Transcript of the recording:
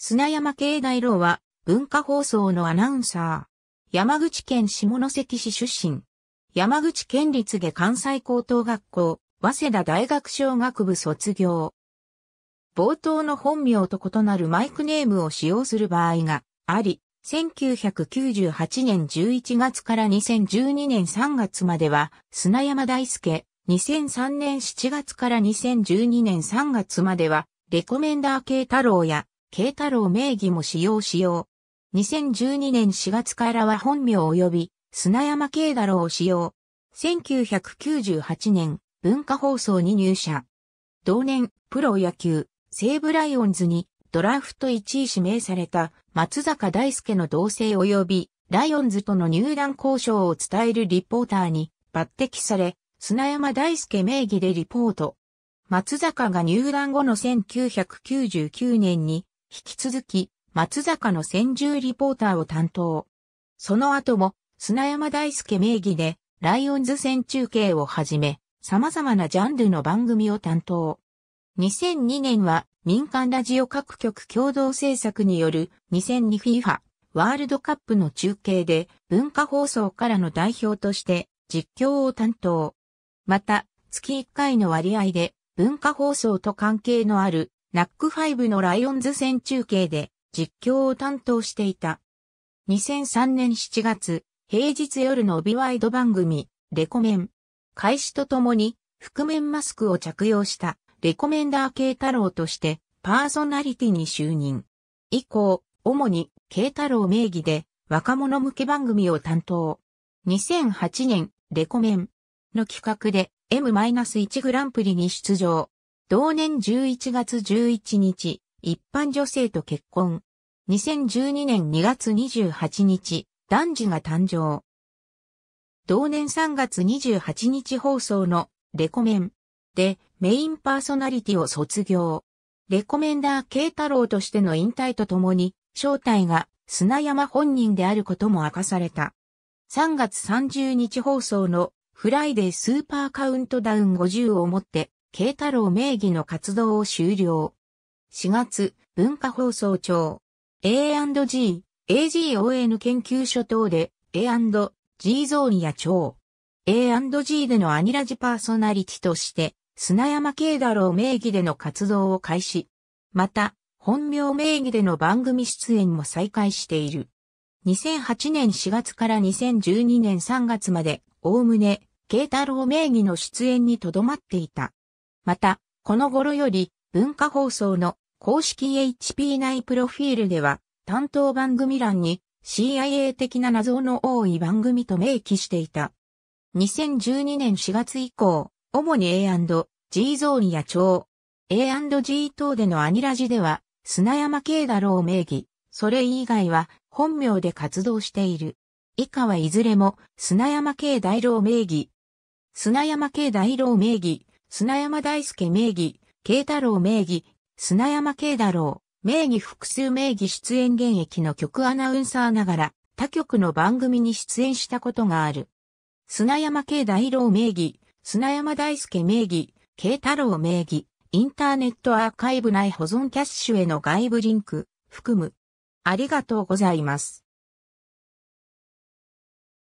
砂山慶大郎は文化放送のアナウンサー。山口県下関市出身。山口県立下関西高等学校、早稲田大学小学部卒業。冒頭の本名と異なるマイクネームを使用する場合があり、1998年11月から2012年3月までは砂山大輔、2003年7月から2012年3月まではレコメンダー系太郎や慶太郎名義も使用しよう。2012年4月からは本名及び、砂山慶太郎を使用。1998年、文化放送に入社。同年、プロ野球、西武ライオンズにドラフト1位指名された松坂大輔の同棲及びライオンズとの入団交渉を伝えるリポーターに抜擢され、砂山大輔名義でリポート。松坂が入団後の1999年に引き続き、松坂の先住リポーターを担当。その後も、砂山大輔名義で、ライオンズ戦中継をはじめ、様々なジャンルの番組を担当。2002年は、民間ラジオ各局共同制作による 2002FIFA ワールドカップの中継で文化放送からの代表として実況を担当。また、月1回の割合で文化放送と関係のあるナック5のライオンズ戦中継で実況を担当していた。2003年7月、平日夜の帯ワイド番組、レコメン。開始とともに、覆面マスクを着用したレコメンダー慶太郎としてパーソナリティに就任。以降、主に慶太郎名義で若者向け番組を担当。2008年、レコメンの企画で M-1 グランプリに出場。同年11月11日、一般女性と結婚。2012年2月28日、男児が誕生。同年3月28日放送のレコメンでメインパーソナリティを卒業。レコメンダー慶太郎としての引退とともに、正体が砂山本人であることも明かされた。3月30日放送のフライデースーパーカウントダウン50をもって慶太郎名義の活動を終了。4月、文化放送庁、A&G、AGON 研究所等で A&G ゾーニア庁、A&G でのアニラジパーソナリティとして、砂山慶太郎名義での活動を開始。また、本名名義での番組出演も再開している。2008年4月から2012年3月まで、おおむね、慶太郎名義の出演にとどまっていた。また、この頃より文化放送の公式 HP 内プロフィールでは担当番組欄に CIA 的な謎の多い番組と明記していた。2012年4月以降、主に A&G ゾーンや超 A&G 等でのアニラジでは砂山慶太郎名義、それ以外は本名で活動している。以下はいずれも砂山慶大郎名義。砂山慶大郎名義砂山大輔名義、慶太郎名義、砂山慶太郎、名義複数名義出演現役の曲アナウンサーながら、他局の番組に出演したことがある。砂山慶大郎名義、砂山大輔名義、慶太郎名義、インターネットアーカイブ内保存キャッシュへの外部リンク、含む。ありがとうございます。